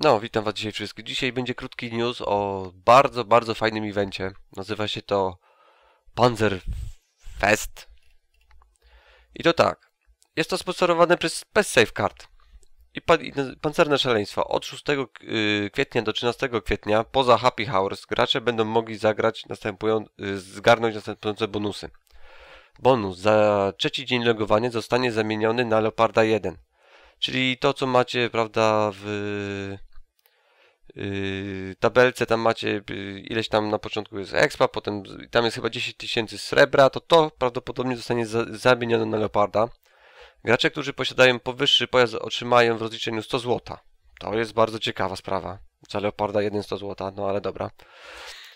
No, witam was dzisiaj wszystkich. Dzisiaj będzie krótki news o bardzo, bardzo fajnym evencie. Nazywa się to Panzer Fest. I to tak. Jest to sponsorowane przez Space Safe Card. I, pan, i pancerne szaleństwa. Od 6 y, kwietnia do 13 kwietnia, poza Happy Hours, gracze będą mogli zagrać następują, y, zgarnąć następujące bonusy. Bonus za trzeci dzień logowania zostanie zamieniony na Leoparda 1. Czyli to, co macie, prawda, w Y, tabelce tam macie y, ileś tam na początku jest expa, potem tam jest chyba 10 tysięcy srebra, to to prawdopodobnie zostanie za, zamienione na leoparda. Gracze, którzy posiadają powyższy pojazd otrzymają w rozliczeniu 100 zł. To jest bardzo ciekawa sprawa. Za leoparda 1 100 zł, no ale dobra.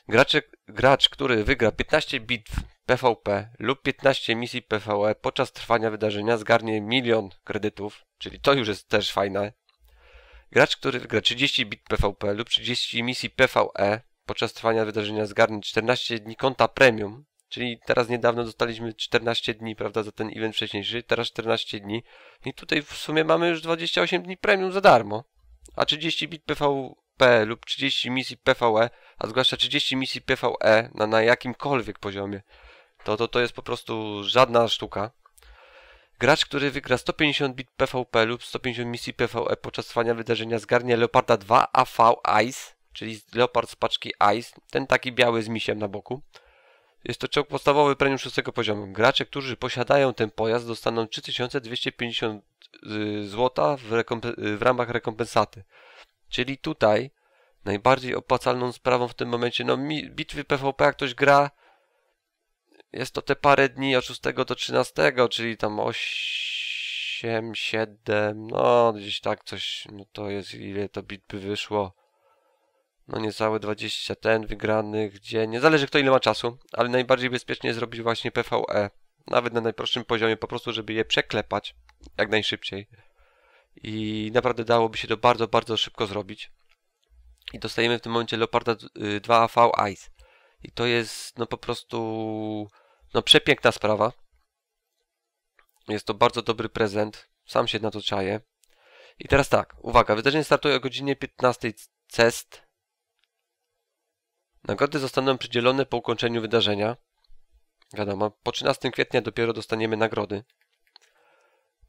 Gracze, gracz, który wygra 15 bitw PvP lub 15 misji PvE podczas trwania wydarzenia zgarnie milion kredytów, czyli to już jest też fajne, Gracz, który wygra 30 bit PvP lub 30 misji PvE podczas trwania wydarzenia zgarnie 14 dni konta premium, czyli teraz niedawno dostaliśmy 14 dni, prawda, za ten event wcześniejszy, teraz 14 dni i tutaj w sumie mamy już 28 dni premium za darmo, a 30 bit PvP lub 30 misji PvE, a zwłaszcza 30 misji PvE na, na jakimkolwiek poziomie, to, to, to jest po prostu żadna sztuka. Gracz, który wygra 150 bit PvP lub 150 misji PvE podczas trwania wydarzenia zgarnie Leoparda 2 AV Ice, czyli Leopard z paczki Ice, ten taki biały z misiem na boku. Jest to czołg podstawowy premium 6 poziomu. Gracze, którzy posiadają ten pojazd dostaną 3250 y, zł w, w ramach rekompensaty. Czyli tutaj najbardziej opłacalną sprawą w tym momencie, no mi, bitwy PvP jak ktoś gra jest to te parę dni od 6 do 13, czyli tam 8, 7, no gdzieś tak coś, no to jest ile to bit by wyszło. No niecałe 20 ten wygranych Gdzie nie zależy kto ile ma czasu, ale najbardziej bezpiecznie zrobić właśnie PvE. Nawet na najprostszym poziomie, po prostu żeby je przeklepać jak najszybciej. I naprawdę dałoby się to bardzo, bardzo szybko zrobić. I dostajemy w tym momencie Leoparda 2 y, AV Ice. I to jest no po prostu no przepiękna sprawa. Jest to bardzo dobry prezent. Sam się na to czaję. I teraz tak, uwaga, wydarzenie startuje o godzinie 15 CEST. Nagrody zostaną przydzielone po ukończeniu wydarzenia. Wiadomo, po 13 kwietnia dopiero dostaniemy nagrody.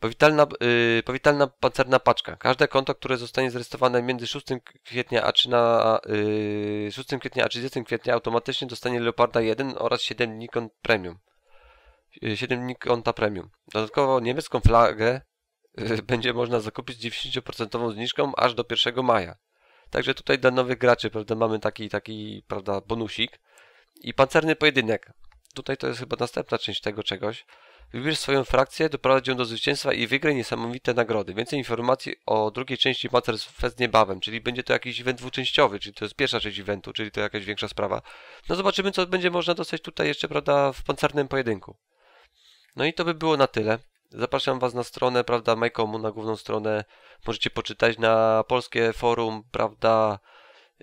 Powitalna, yy, powitalna pancerna paczka. Każde konto, które zostanie zarejestrowane między 6 kwietnia a, 3 na, yy, 6 kwietnia a 30 kwietnia automatycznie dostanie Leoparda 1 oraz 7 Nikon Premium. 7 y, dni konta premium. Dodatkowo niemiecką flagę y, będzie można zakupić z 10% zniżką aż do 1 maja. Także tutaj dla nowych graczy prawda, mamy taki, taki prawda, bonusik. I pancerny pojedynek. Tutaj to jest chyba następna część tego czegoś. Wybierz swoją frakcję, doprowadź ją do zwycięstwa i wygraj niesamowite nagrody. Więcej informacji o drugiej części Panzers Fest niebawem, czyli będzie to jakiś event dwuczęściowy, czyli to jest pierwsza część eventu, czyli to jakaś większa sprawa. No zobaczymy, co będzie można dostać tutaj jeszcze, prawda, w pancernym pojedynku. No i to by było na tyle. Zapraszam Was na stronę, prawda, Majkomu, na główną stronę. Możecie poczytać na polskie forum, prawda,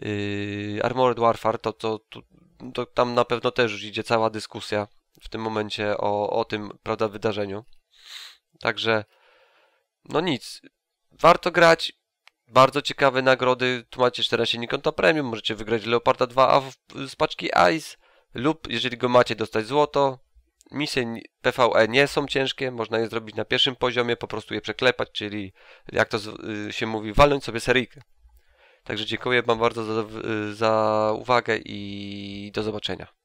yy, Armored Warfare, to, to, to, to tam na pewno też już idzie cała dyskusja w tym momencie o, o tym, prawda, wydarzeniu. Także, no nic. Warto grać. Bardzo ciekawe nagrody. Tu macie 14 dni konta premium. Możecie wygrać Leoparda 2A z paczki Ice. Lub, jeżeli go macie, dostać złoto. Misje PvE nie są ciężkie. Można je zrobić na pierwszym poziomie. Po prostu je przeklepać, czyli jak to y, się mówi, walnąć sobie seryjkę. Także dziękuję Wam bardzo za, za y, uwagę i do zobaczenia.